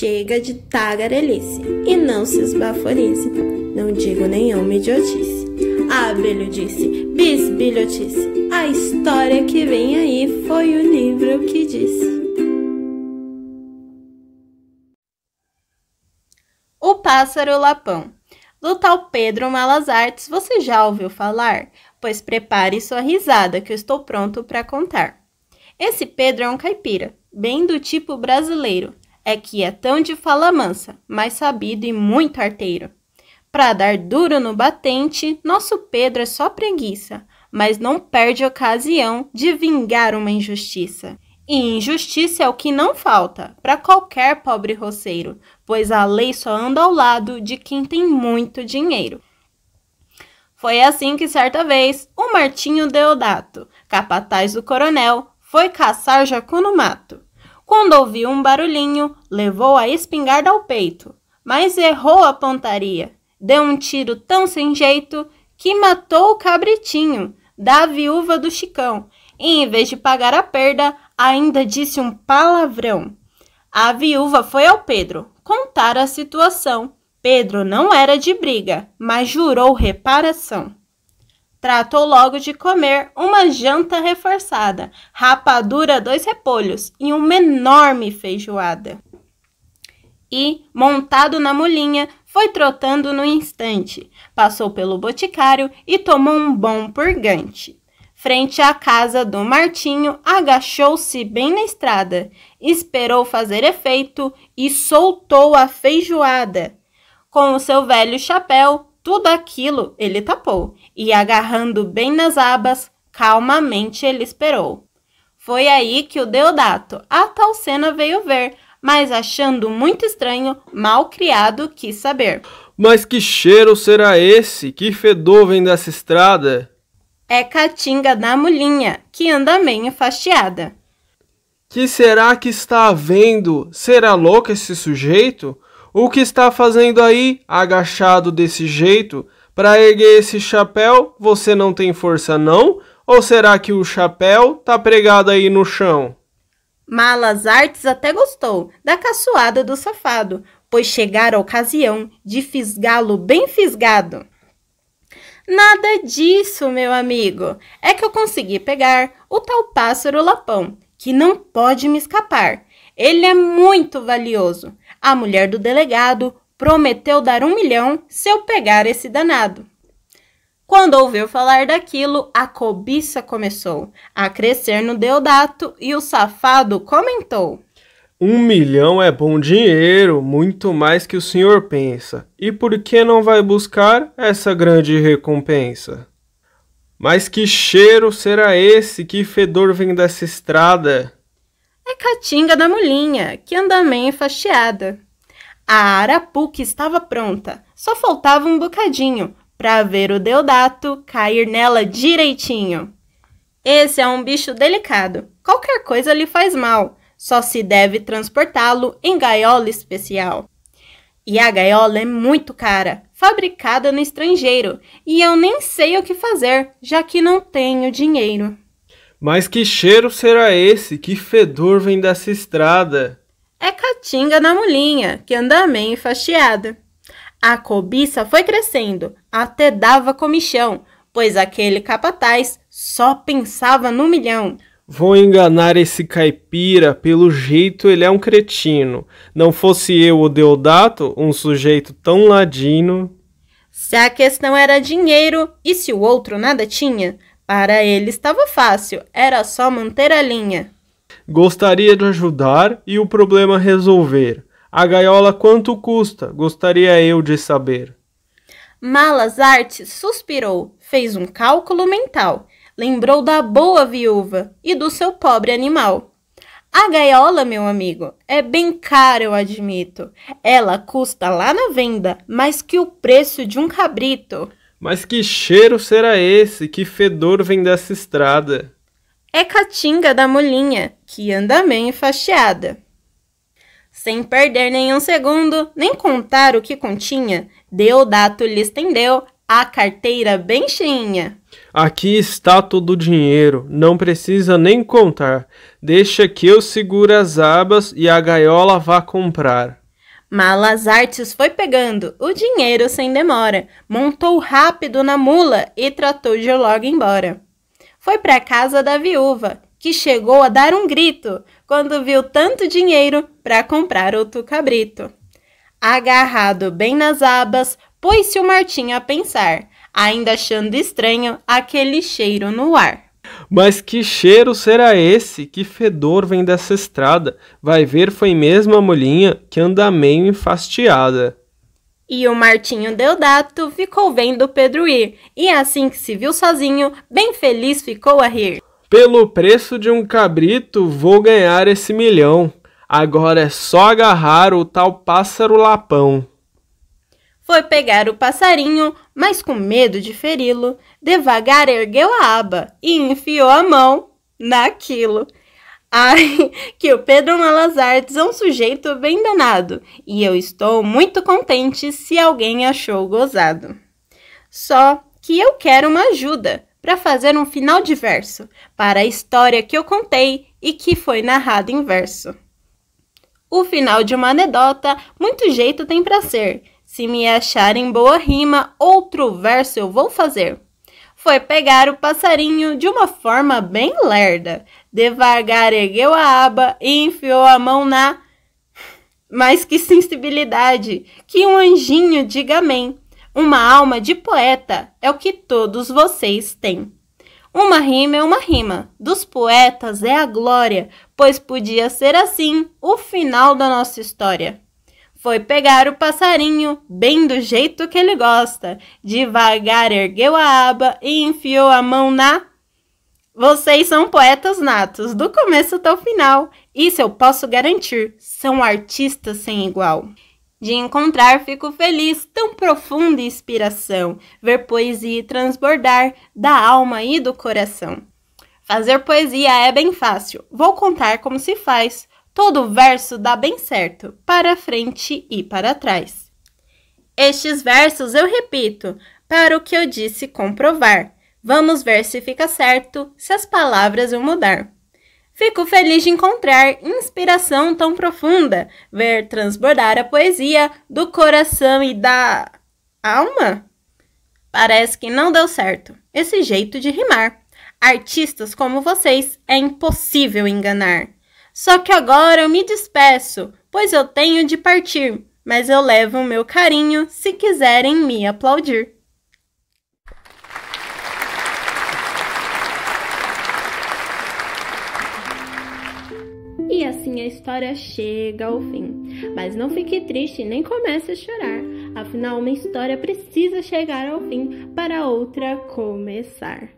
Chega de tagarelice e não se esbaforize. Não digo nenhuma idiotice. Ah, Abelho disse, bisbilhotice. A história que vem aí foi o livro que disse. O Pássaro Lapão do tal Pedro Malas Artes, você já ouviu falar? Pois prepare sua risada, que eu estou pronto para contar. Esse Pedro é um caipira, bem do tipo brasileiro é que é tão de fala mansa, mas sabido e muito arteiro. Pra dar duro no batente, nosso Pedro é só preguiça, mas não perde ocasião de vingar uma injustiça. E injustiça é o que não falta para qualquer pobre roceiro, pois a lei só anda ao lado de quem tem muito dinheiro. Foi assim que certa vez o Martinho Deodato, capataz do coronel, foi caçar jacu no mato. Quando ouviu um barulhinho, levou a espingarda ao peito, mas errou a pontaria. Deu um tiro tão sem jeito que matou o cabritinho da viúva do Chicão e, em vez de pagar a perda, ainda disse um palavrão. A viúva foi ao Pedro contar a situação. Pedro não era de briga, mas jurou reparação. Tratou logo de comer uma janta reforçada, rapadura, dois repolhos e uma enorme feijoada. E, montado na mulinha, foi trotando no instante. Passou pelo boticário e tomou um bom purgante. Frente à casa do Martinho, agachou-se bem na estrada, esperou fazer efeito e soltou a feijoada. Com o seu velho chapéu, tudo aquilo ele tapou e, agarrando bem nas abas, calmamente ele esperou. Foi aí que o Deodato a tal cena veio ver, mas achando muito estranho, mal criado quis saber. Mas que cheiro será esse? Que fedor vem dessa estrada? É Catinga da Mulinha, que anda meio fastiada. Que será que está havendo? Será louco esse sujeito? O que está fazendo aí, agachado desse jeito? Para erguer esse chapéu, você não tem força não? Ou será que o chapéu tá pregado aí no chão? Malas Artes até gostou da caçoada do safado, pois chegara a ocasião de fisgá-lo bem fisgado. Nada disso, meu amigo. É que eu consegui pegar o tal pássaro lapão, que não pode me escapar. Ele é muito valioso. A mulher do delegado prometeu dar um milhão se eu pegar esse danado. Quando ouviu falar daquilo, a cobiça começou a crescer no Deodato e o safado comentou: Um milhão é bom dinheiro, muito mais que o senhor pensa. E por que não vai buscar essa grande recompensa? Mas que cheiro será esse? Que fedor vem dessa estrada? é Caatinga da Mulinha, que anda meio enfastiada. A arapuca estava pronta, só faltava um bocadinho para ver o Deodato cair nela direitinho. Esse é um bicho delicado, qualquer coisa lhe faz mal, só se deve transportá-lo em gaiola especial. E a gaiola é muito cara, fabricada no estrangeiro, e eu nem sei o que fazer, já que não tenho dinheiro. Mas que cheiro será esse? Que fedor vem dessa estrada? É Catinga na mulinha, que anda meio fastiada. A cobiça foi crescendo, até dava comichão, pois aquele capataz só pensava no milhão. Vou enganar esse caipira, pelo jeito ele é um cretino. Não fosse eu o Deodato, um sujeito tão ladino. Se a questão era dinheiro e se o outro nada tinha, para ele estava fácil, era só manter a linha. Gostaria de ajudar e o problema resolver. A gaiola quanto custa? Gostaria eu de saber. Artes suspirou, fez um cálculo mental, lembrou da boa viúva e do seu pobre animal. A gaiola, meu amigo, é bem cara, eu admito. Ela custa lá na venda mais que o preço de um cabrito. Mas que cheiro será esse? Que fedor vem dessa estrada? É Catinga da Molinha, que anda bem facheada. Sem perder nenhum segundo, nem contar o que continha, Deodato lhe estendeu a carteira bem cheinha. Aqui está todo o dinheiro, não precisa nem contar. Deixa que eu segure as abas e a gaiola vá comprar. Malas Artes foi pegando o dinheiro sem demora, montou rápido na mula e tratou de logo embora. Foi para a casa da viúva, que chegou a dar um grito quando viu tanto dinheiro para comprar outro cabrito. Agarrado bem nas abas, pôs-se o Martim a pensar, ainda achando estranho aquele cheiro no ar. Mas que cheiro será esse? Que fedor vem dessa estrada? Vai ver, foi mesmo a molinha que anda meio enfastiada. E o Martinho Deodato ficou vendo Pedro ir, e é assim que se viu sozinho, bem feliz ficou a rir. Pelo preço de um cabrito, vou ganhar esse milhão. Agora é só agarrar o tal pássaro lapão. Foi pegar o passarinho, mas com medo de feri-lo, devagar ergueu a aba e enfiou a mão naquilo. Ai, que o Pedro Malazarte é um sujeito bem danado e eu estou muito contente se alguém achou gozado. Só que eu quero uma ajuda para fazer um final diverso para a história que eu contei e que foi narrada em verso. O final de uma anedota, muito jeito tem para ser, se me acharem boa rima, outro verso eu vou fazer. Foi pegar o passarinho de uma forma bem lerda. Devagar ergueu a aba e enfiou a mão na. Mas que sensibilidade! Que um anjinho diga amém! Uma alma de poeta é o que todos vocês têm. Uma rima é uma rima, dos poetas é a glória, pois podia ser assim o final da nossa história foi pegar o passarinho, bem do jeito que ele gosta. Devagar ergueu a aba e enfiou a mão na. Vocês são poetas natos, do começo até o final. Isso eu posso garantir, são artistas sem igual. De encontrar, fico feliz, tão profunda inspiração, ver poesia transbordar da alma e do coração. Fazer poesia é bem fácil, vou contar como se faz. Todo verso dá bem certo, para frente e para trás. Estes versos eu repito, para o que eu disse comprovar. Vamos ver se fica certo, se as palavras eu mudar. Fico feliz de encontrar inspiração tão profunda, ver transbordar a poesia do coração e da alma. Parece que não deu certo esse jeito de rimar. Artistas como vocês é impossível enganar. Só que agora eu me despeço, pois eu tenho de partir, mas eu levo o meu carinho se quiserem me aplaudir. E assim a história chega ao fim. Mas não fique triste nem comece a chorar, afinal, uma história precisa chegar ao fim para outra começar.